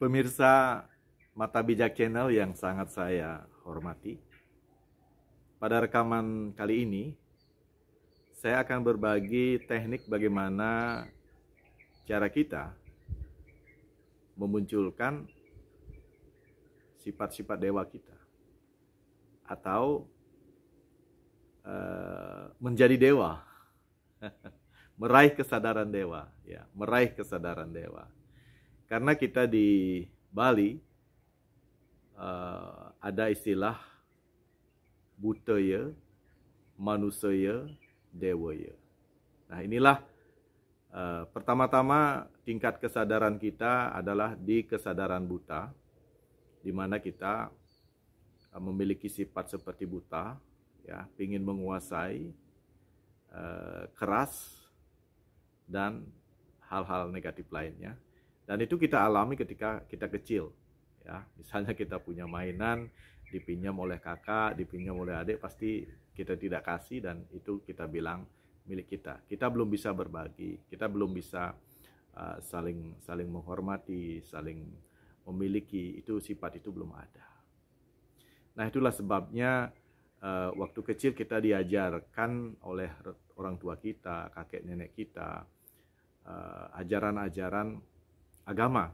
Pemirsa Mata Bijak Channel yang sangat saya hormati. Pada rekaman kali ini, saya akan berbagi teknik bagaimana cara kita memunculkan sifat-sifat dewa kita atau uh, menjadi dewa meraih kesadaran dewa ya meraih kesadaran dewa karena kita di Bali uh, ada istilah butaya, manusia, dewaya. Nah inilah uh, pertama-tama tingkat kesadaran kita adalah di kesadaran buta, di mana kita uh, memiliki sifat seperti buta, ya, ingin menguasai, uh, keras, dan hal-hal negatif lainnya. Dan itu kita alami ketika kita kecil. Ya, misalnya kita punya mainan dipinjam oleh kakak, dipinjam oleh adik, pasti kita tidak kasih dan itu kita bilang milik kita. Kita belum bisa berbagi, kita belum bisa uh, saling saling menghormati, saling memiliki. Itu sifat itu belum ada. Nah, itulah sebabnya uh, waktu kecil kita diajarkan oleh orang tua kita, kakek nenek kita, eh, ajaran-ajaran uh, ajaran -ajaran agama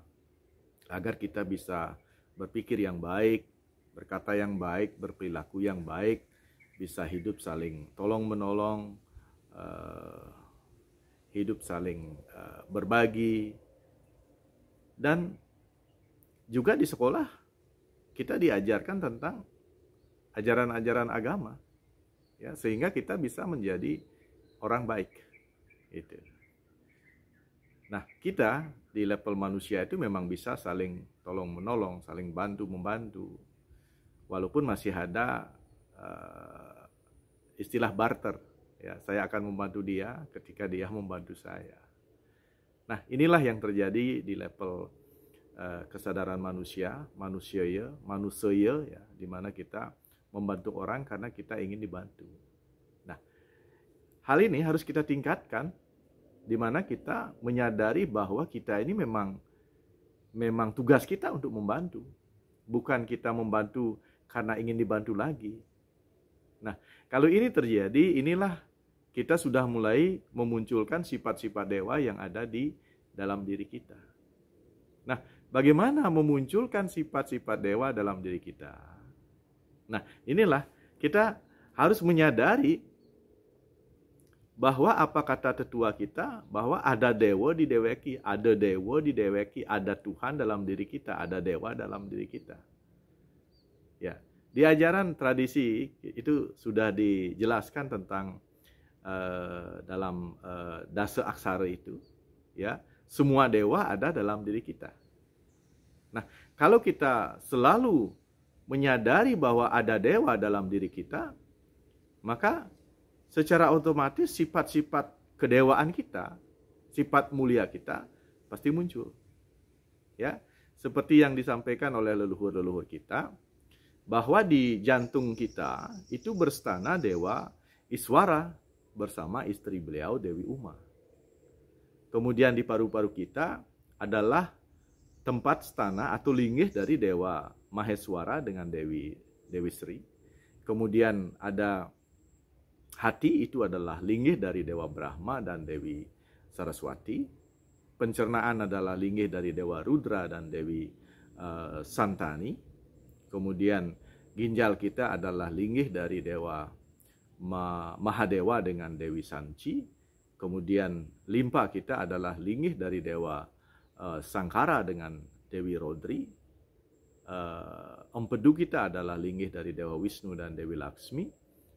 agar kita bisa berpikir yang baik, berkata yang baik, berperilaku yang baik, bisa hidup saling tolong menolong, uh, eh, hidup saling uh, berbagi, dan juga di sekolah kita diajarkan tentang ajaran-ajaran agama, ya sehingga kita bisa menjadi orang baik. Itu. Nah kita di level manusia itu memang bisa saling tolong menolong, saling bantu membantu. Walaupun masih ada uh, istilah barter, ya saya akan membantu dia ketika dia membantu saya. Nah inilah yang terjadi di level uh, kesadaran manusia, manusia ya, manusia ya, di mana kita membantu orang karena kita ingin dibantu. Nah hal ini harus kita tingkatkan di mana kita menyadari bahwa kita ini memang memang tugas kita untuk membantu bukan kita membantu karena ingin dibantu lagi nah kalau ini terjadi inilah kita sudah mulai memunculkan sifat-sifat dewa yang ada di dalam diri kita nah bagaimana memunculkan sifat-sifat dewa dalam diri kita nah inilah kita harus menyadari bahwa apa kata tetua kita bahwa ada dewa di deweki, ada dewa di deweki, ada Tuhan dalam diri kita, ada dewa dalam diri kita. Ya, di ajaran tradisi itu sudah dijelaskan tentang uh, dalam uh, dasa aksara itu, ya semua dewa ada dalam diri kita. Nah, kalau kita selalu menyadari bahwa ada dewa dalam diri kita, maka secara otomatis sifat-sifat kedewaan kita, sifat mulia kita pasti muncul. Ya, seperti yang disampaikan oleh leluhur-leluhur kita bahwa di jantung kita itu berstana dewa Iswara bersama istri beliau Dewi Uma. Kemudian di paru-paru kita adalah tempat stana atau linggih dari dewa Maheswara dengan Dewi Dewi Sri. Kemudian ada Hati itu adalah linggih dari Dewa Brahma dan Dewi Saraswati. Pencernaan adalah linggih dari Dewa Rudra dan Dewi uh, Santani. Kemudian ginjal kita adalah linggih dari Dewa Ma Mahadewa dengan Dewi Sanchi. Kemudian limpa kita adalah linggih dari Dewa uh, eh, Sangkara dengan Dewi Rodri. Uh, empedu kita adalah linggih dari Dewa Wisnu dan Dewi Laksmi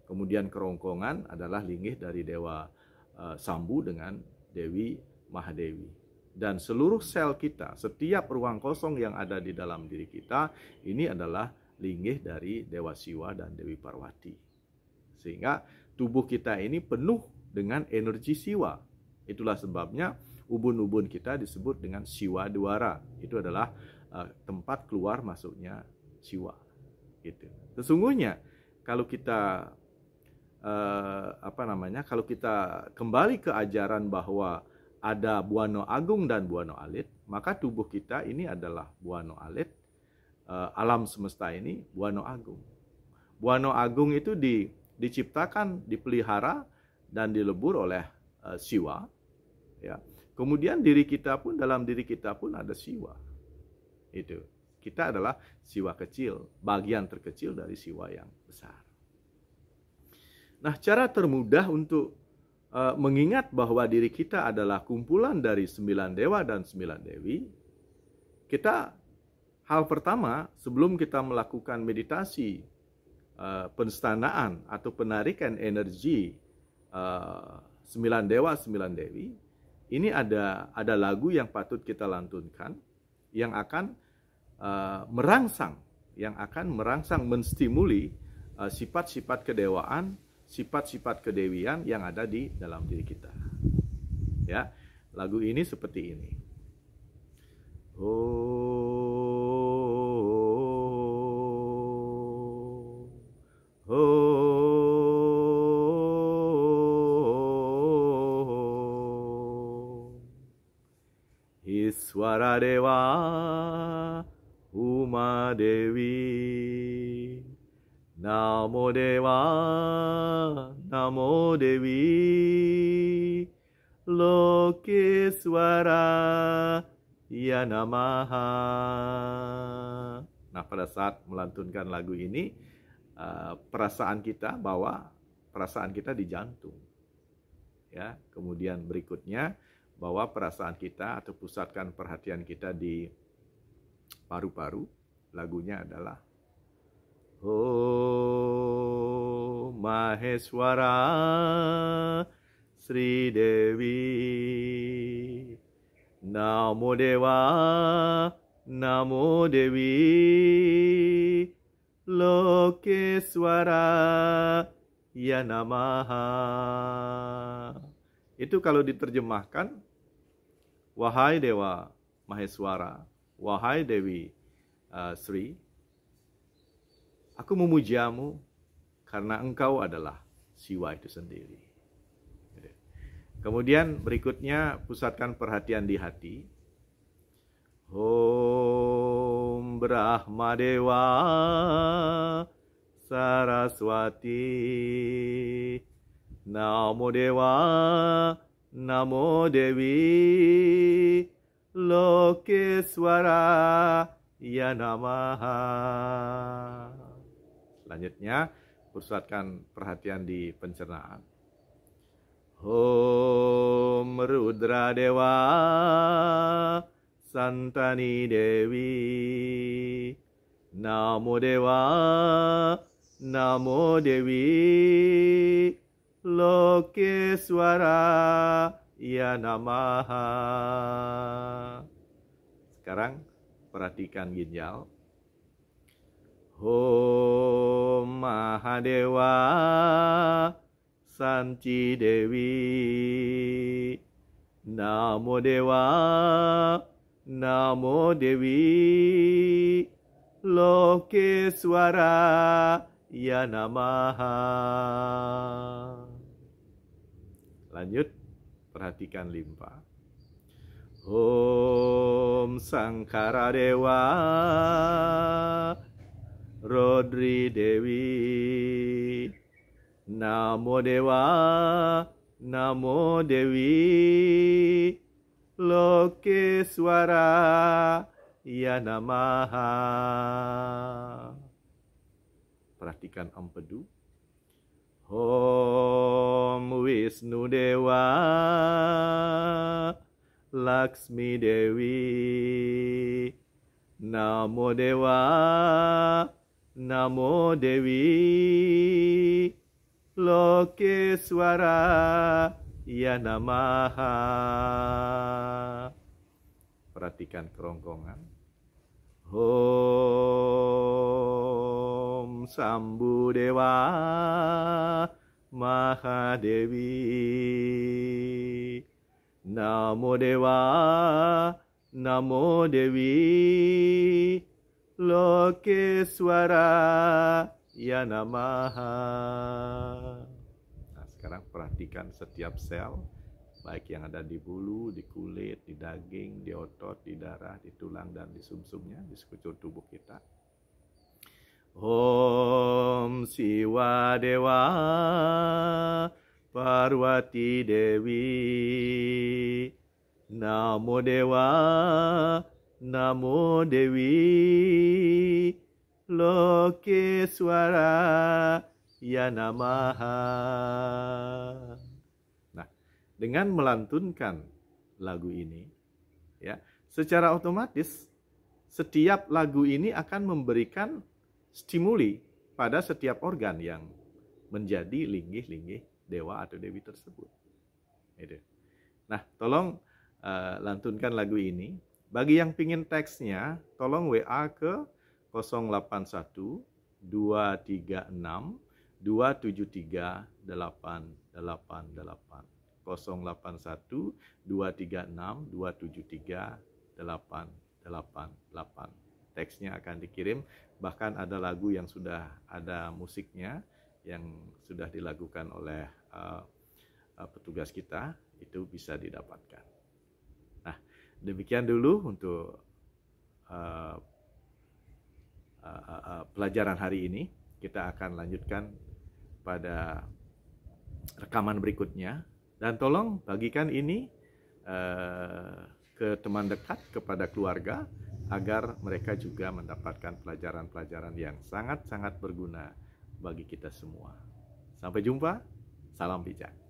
Kemudian kerongkongan adalah linggih dari dewa eh, Sambu dengan Dewi Mahadewi dan seluruh sel kita, setiap ruang kosong yang ada di dalam diri kita, ini adalah linggih dari Dewa Siwa dan Dewi Parwati. Sehingga tubuh kita ini penuh dengan energi siwa. Itulah sebabnya ubun-ubun kita disebut dengan siwa duara. Itu adalah uh, tempat keluar masuknya siwa. Gitu. Sesungguhnya kalau kita eh, apa namanya kalau kita kembali ke ajaran bahwa ada Buano Agung dan Buano Alit, maka tubuh kita ini adalah Buano Alit, eh, alam semesta ini Buano Agung. Buano Agung itu di, diciptakan, dipelihara dan dilebur oleh eh, Siwa, ya. Kemudian diri kita pun dalam diri kita pun ada siwa. Itu. Kita adalah siwa kecil, bagian terkecil dari siwa yang besar. Nah, cara termudah untuk uh, mengingat bahwa diri kita adalah kumpulan dari sembilan dewa dan sembilan dewi, kita hal pertama sebelum kita melakukan meditasi uh, penstanaan atau penarikan energi uh, sembilan dewa sembilan dewi, ini ada ada lagu yang patut kita lantunkan yang akan uh, merangsang, yang akan merangsang menstimuli sifat-sifat uh, sifat -sifat kedewaan sifat-sifat kedewian yang ada di dalam diri kita. Ya, lagu ini seperti ini. Oh, oh, oh. Iswara Dewa Uma Dewi Namo Deva, Namo Dewi, Lokeswara, Ya Namaha. Nah, pada saat melantunkan lagu ini, eh, perasaan kita bahwa perasaan kita di jantung. Ya, kemudian berikutnya bahwa perasaan kita atau pusatkan perhatian kita di paru-paru. Lagunya adalah Ho Maheswara Sri Devi Namo Deva Namo Devi Lokeswara Ya Namaha Itu kalau diterjemahkan Wahai Dewa Maheswara Wahai Dewi uh, Sri Aku memujamu karena engkau adalah siwa itu sendiri. Kemudian berikutnya pusatkan perhatian di hati. Om Brahma Dewa Saraswati Namo Dewa Namo Dewi Lokeswara Ya Namaha Selanjutnya, pusatkan perhatian di pencernaan. Om Rudra Dewa Santani Dewi Namo Dewa Namo Dewi Lokeswara Ya Namaha Sekarang perhatikan ginjal Om Mahadewa Santi Dewi Namo Dewa Namo Dewi Lokeswara Ya Namaha Lanjut perhatikan limpa Om Sangkara Dewa Sodri Dewi Namo Dewa Namo Dewi Lokeswara Ya Namaha Perhatikan ampedu. Om Wisnu Dewa Laksmi Dewi Namo Dewa Namo Dewi, Lokeswara ya Namaha. Perhatikan kerongkongan. Om Sambu Dewa Mahadevi. Namo Dewa Namo Dewi Lokeswara ya namaha Nah, sekarang perhatikan setiap sel, baik yang ada di bulu, di kulit, di daging, di otot, di darah, di tulang, dan di sumsumnya, di sekujur tubuh kita. Om Siwa Dewa Parwati Dewi Namo Dewa Namo Dewi Lokeswara Ya Namaha. Nah, dengan melantunkan lagu ini, ya, secara otomatis setiap lagu ini akan memberikan stimuli pada setiap organ yang menjadi linggih-linggih dewa atau dewi tersebut. Nah, tolong uh, lantunkan lagu ini bagi yang pingin teksnya, tolong WA ke 081 236 273 888. 081 236 273 888. Teksnya akan dikirim, bahkan ada lagu yang sudah ada musiknya yang sudah dilakukan oleh uh, uh, petugas kita itu bisa didapatkan. Demikian dulu untuk uh, uh, uh, pelajaran hari ini. Kita akan lanjutkan pada rekaman berikutnya. Dan tolong bagikan ini uh, ke teman dekat, kepada keluarga, agar mereka juga mendapatkan pelajaran-pelajaran yang sangat-sangat berguna bagi kita semua. Sampai jumpa, salam bijak.